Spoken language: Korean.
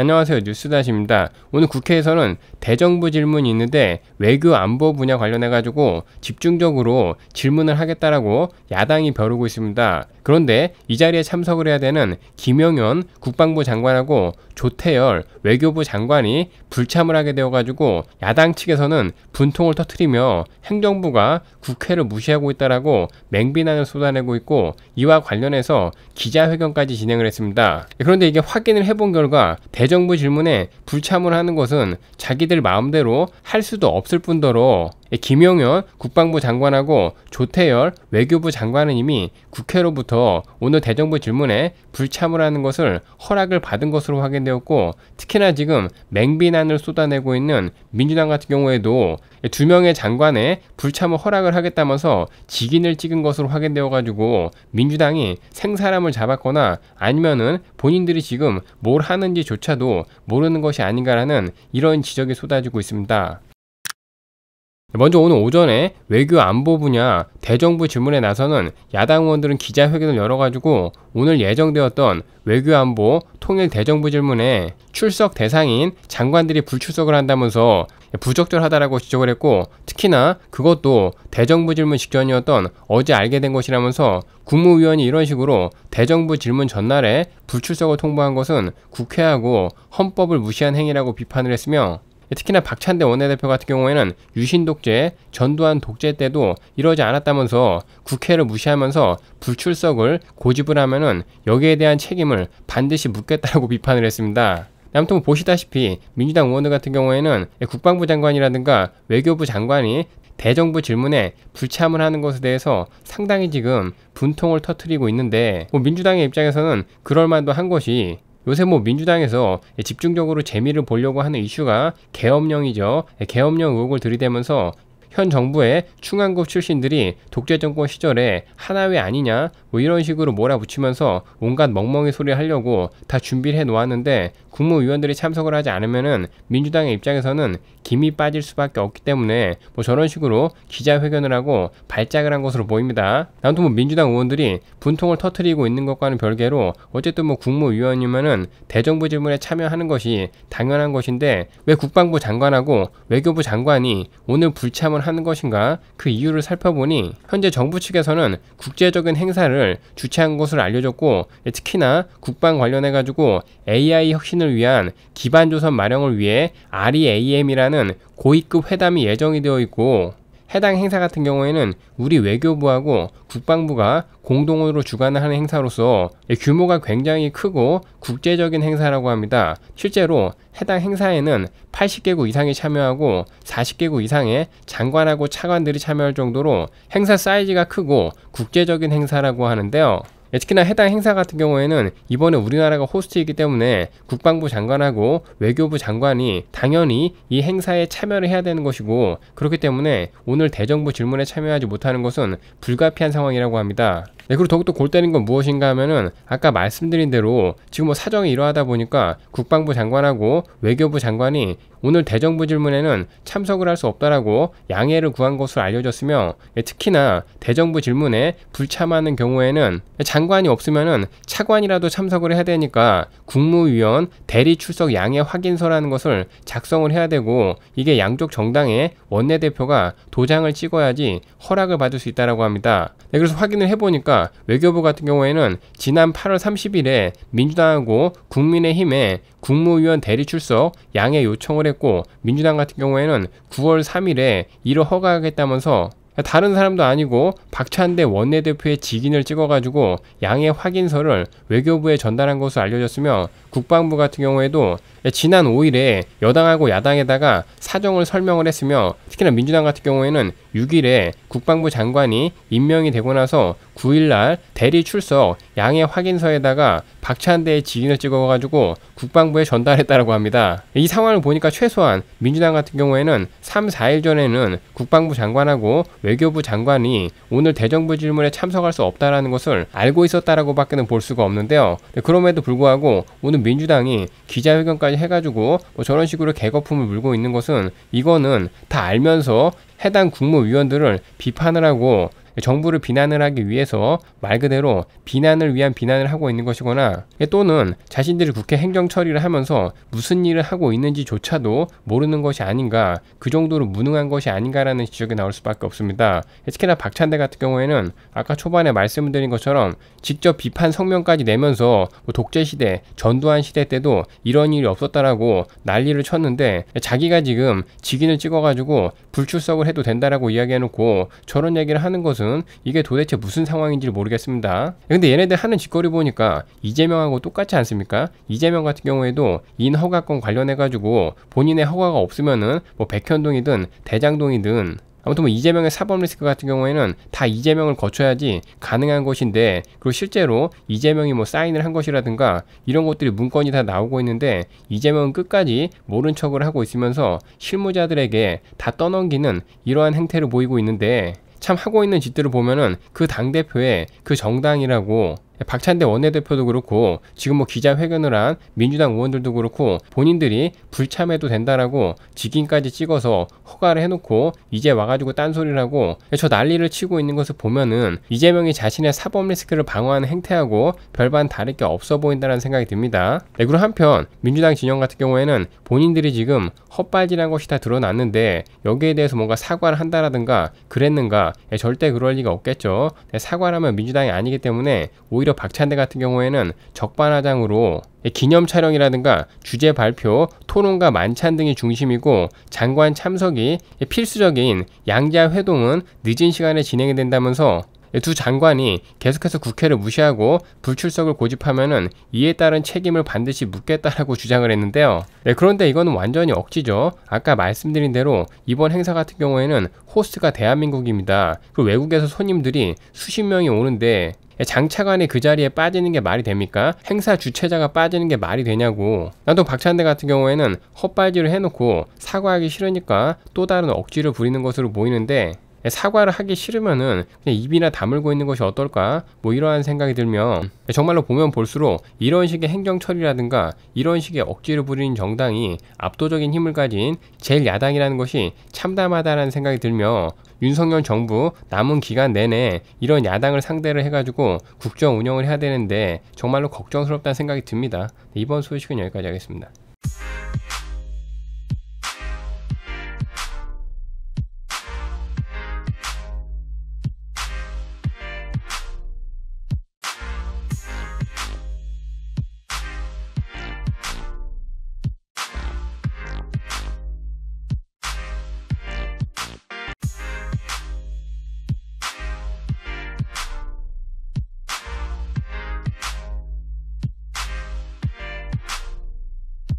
안녕하세요. 뉴스다시입니다. 오늘 국회에서는 대정부 질문이 있는데 외교 안보 분야 관련해 가지고 집중적으로 질문을 하겠다라고 야당이 벼르고 있습니다. 그런데 이 자리에 참석을 해야 되는 김영현 국방부 장관하고 조태열 외교부 장관이 불참을 하게 되어가지고 야당 측에서는 분통을 터트리며 행정부가 국회를 무시하고 있다라고 맹비난을 쏟아내고 있고 이와 관련해서 기자회견까지 진행을 했습니다. 그런데 이게 확인을 해본 결과 대정부 질문에 불참을 하는 것은 자기들 마음대로 할 수도 없을 뿐더러 예, 김용현 국방부 장관하고 조태열 외교부 장관은 이미 국회로부터 오늘 대정부 질문에 불참을 하는 것을 허락을 받은 것으로 확인되었고 특히나 지금 맹비난을 쏟아내고 있는 민주당 같은 경우에도 예, 두 명의 장관의 불참을 허락을 하겠다면서 직인을 찍은 것으로 확인되어 가지고 민주당이 생사람을 잡았거나 아니면은 본인들이 지금 뭘 하는지조차도 모르는 것이 아닌가라는 이런 지적이 쏟아지고 있습니다. 먼저 오늘 오전에 외교 안보 분야 대정부 질문에 나서는 야당 의원들은 기자회견을 열어가지고 오늘 예정되었던 외교 안보 통일 대정부 질문에 출석 대상인 장관들이 불출석을 한다면서 부적절하다라고 지적을 했고 특히나 그것도 대정부 질문 직전이었던 어제 알게 된 것이라면서 국무위원이 이런 식으로 대정부 질문 전날에 불출석을 통보한 것은 국회하고 헌법을 무시한 행위라고 비판을 했으며 특히나 박찬대 원내대표 같은 경우에는 유신 독재, 전두환 독재 때도 이러지 않았다면서 국회를 무시하면서 불출석을 고집을 하면은 여기에 대한 책임을 반드시 묻겠다고 비판을 했습니다. 아무튼 보시다시피 민주당 의원들 같은 경우에는 국방부 장관이라든가 외교부 장관이 대정부 질문에 불참을 하는 것에 대해서 상당히 지금 분통을 터뜨리고 있는데 뭐 민주당의 입장에서는 그럴만도 한 것이 요새 뭐 민주당에서 집중적으로 재미를 보려고 하는 이슈가 계엄령이죠. 계엄령 의혹을 들이대면서 현 정부의 충안급 출신들이 독재 정권 시절에 하나회 아니냐 뭐 이런 식으로 몰아붙이면서 온갖 멍멍이 소리 하려고 다 준비를 해 놓았는데 국무위원들이 참석을 하지 않으면은 민주당의 입장에서는 김이 빠질 수밖에 없기 때문에 뭐 저런 식으로 기자회견을 하고 발작을 한 것으로 보입니다. 아무튼 뭐 민주당 의원들이 분통을 터트리고 있는 것과는 별개로 어쨌든 뭐 국무위원이면은 대정부 질문에 참여하는 것이 당연한 것인데 왜 국방부 장관하고 외교부 장관이 오늘 불참을 하는 것인가 그 이유를 살펴보니 현재 정부 측에서는 국제적인 행사를 주최한 것으 알려졌고 특히나 국방 관련해 가지고 AI 혁신을 협상을 위한 기반조선 마련을 위해 REAM이라는 고위급 회담이 예정이 되어 있고 해당 행사 같은 경우에는 우리 외교부하고 국방부가 공동으로 주관하는 행사로서 규모가 굉장히 크고 국제적인 행사라고 합니다. 실제로 해당 행사에는 80개국 이상이 참여하고 40개국 이상의 장관하고 차관들이 참여할 정도로 행사 사이즈가 크고 국제적인 행사라고 하는데요. 예, 특히나 해당 행사 같은 경우에는 이번에 우리나라가 호스트이기 때문에 국방부 장관하고 외교부 장관이 당연히 이 행사에 참여를 해야 되는 것이고 그렇기 때문에 오늘 대정부 질문에 참여하지 못하는 것은 불가피한 상황이라고 합니다. 네, 그리고 더욱더 골때리는건 무엇인가 하면은 아까 말씀드린 대로 지금 뭐 사정이 이러하다 보니까 국방부 장관하고 외교부 장관이 오늘 대정부 질문에는 참석을 할 수 없다라고 양해를 구한 것으로 알려졌으며 예, 특히나 대정부 질문에 불참하는 경우에는 장관이 없으면은 차관이라도 참석을 해야 되니까 국무위원 대리 출석 양해 확인서라는 것을 작성을 해야 되고 이게 양쪽 정당의 원내대표가 도장을 찍어야지 허락을 받을 수 있다라고 합니다. 네, 그래서 확인을 해보니까 외교부 같은 경우에는 지난 8월 30일에 민주당하고 국민의힘에 국무위원 대리 출석 양해 요청을 했고 민주당 같은 경우에는 9월 3일에 이를 허가하겠다면서 다른 사람도 아니고 박찬대 원내대표의 직인을 찍어가지고 양해 확인서를 외교부에 전달한 것으로 알려졌으며 국방부 같은 경우에도 지난 5일에 여당하고 야당에다가 사정을 설명을 했으며 특히나 민주당 같은 경우에는 6일에 국방부 장관이 임명이 되고 나서 9일날 대리 출석 양해 확인서에다가 박찬 대의 지인을 찍어가지고 국방부에 전달했다라고 합니다. 이 상황을 보니까 최소한 민주당 같은 경우에는 3, 4일 전에는 국방부 장관하고 외교부 장관이 오늘 대정부 질문에 참석할 수 없다라는 것을 알고 있었다라고 밖에는 볼 수가 없는데요. 네, 그럼에도 불구하고 오늘 민주당이 기자회견까지 해가지고 뭐 저런 식으로 개거품을 물고 있는 것은 이거는 다 알면서 해당 국무위원들을 비판을 하고 정부를 비난을 하기 위해서 말 그대로 비난을 위한 비난을 하고 있는 것이거나 또는 자신들이 국회 행정 처리를 하면서 무슨 일을 하고 있는지조차도 모르는 것이 아닌가 그 정도로 무능한 것이 아닌가라는 지적이 나올 수밖에 없습니다. 특히나 박찬대 같은 경우에는 아까 초반에 말씀드린 것처럼 직접 비판 성명까지 내면서 뭐 독재 시대, 전두환 시대 때도 이런 일이 없었다라고 난리를 쳤는데 자기가 지금 직인을 찍어가지고 불출석을 해도 된다라고 이야기해놓고 저런 얘기를 하는 것은 지금 이게 도대체 무슨 상황인지 모르겠습니다. 근데 얘네들 하는 짓거리 보니까 이재명하고 똑같지 않습니까? 이재명 같은 경우에도 인허가권 관련해가지고 본인의 허가가 없으면은 뭐 백현동이든 대장동이든 아무튼 뭐 이재명의 사법 리스크 같은 경우에는 다 이재명을 거쳐야지 가능한 것인데 그리고 실제로 이재명이 뭐 사인을 한 것이라든가 이런 것들이 문건이 다 나오고 있는데 이재명은 끝까지 모른 척을 하고 있으면서 실무자들에게 다 떠넘기는 이러한 행태를 보이고 있는데 참 하고 있는 짓들을 보면은 그 당대표의 그 정당이라고 예, 박찬대 원내대표도 그렇고 지금 뭐 기자회견을 한 민주당 의원들도 그렇고 본인들이 불참해도 된다라고 직인까지 찍어서 허가를 해놓고 이제 와가지고 딴소리를 하고 예, 저 난리를 치고 있는 것을 보면은 이재명이 자신의 사법 리스크를 방어하는 행태하고 별반 다를 게 없어 보인다는 생각이 듭니다. 네, 그리고 한편 민주당 진영 같은 경우에는 본인들이 지금 헛발질한 것이 다 드러났는데 여기에 대해서 뭔가 사과를 한다라든가 그랬는가 네, 절대 그럴 리가 없겠죠. 네, 사과라면 민주당이 아니기 때문에 오히려 오히려 박찬대 같은 경우에는 적반하장으로 기념 촬영이라든가 주제 발표, 토론과 만찬 등이 중심이고 장관 참석이 필수적인 양자 회동은 늦은 시간에 진행이 된다면서 두 장관이 계속해서 국회를 무시하고 불출석을 고집하면은 이에 따른 책임을 반드시 묻겠다라고 주장을 했는데요. 네, 그런데 이건 완전히 억지죠. 아까 말씀드린 대로 이번 행사 같은 경우에는 호스트가 대한민국입니다. 그 외국에서 손님들이 수십 명이 오는데 장차관이 그 자리에 빠지는 게 말이 됩니까? 행사 주최자가 빠지는 게 말이 되냐고. 나도 박찬대 같은 경우에는 헛발질을 해놓고 사과하기 싫으니까 또 다른 억지를 부리는 것으로 보이는데 예, 사과를 하기 싫으면은 그냥 입이나 다물고 있는 것이 어떨까? 뭐 이러한 생각이 들며 예, 정말로 보면 볼수록 이런 식의 행정 처리라든가 이런 식의 억지를 부리는 정당이 압도적인 힘을 가진 제일 야당이라는 것이 참담하다라는 생각이 들며 윤석열 정부 남은 기간 내내 이런 야당을 상대를 해가지고 국정 운영을 해야 되는데 정말로 걱정스럽다는 생각이 듭니다. 네, 이번 소식은 여기까지 하겠습니다.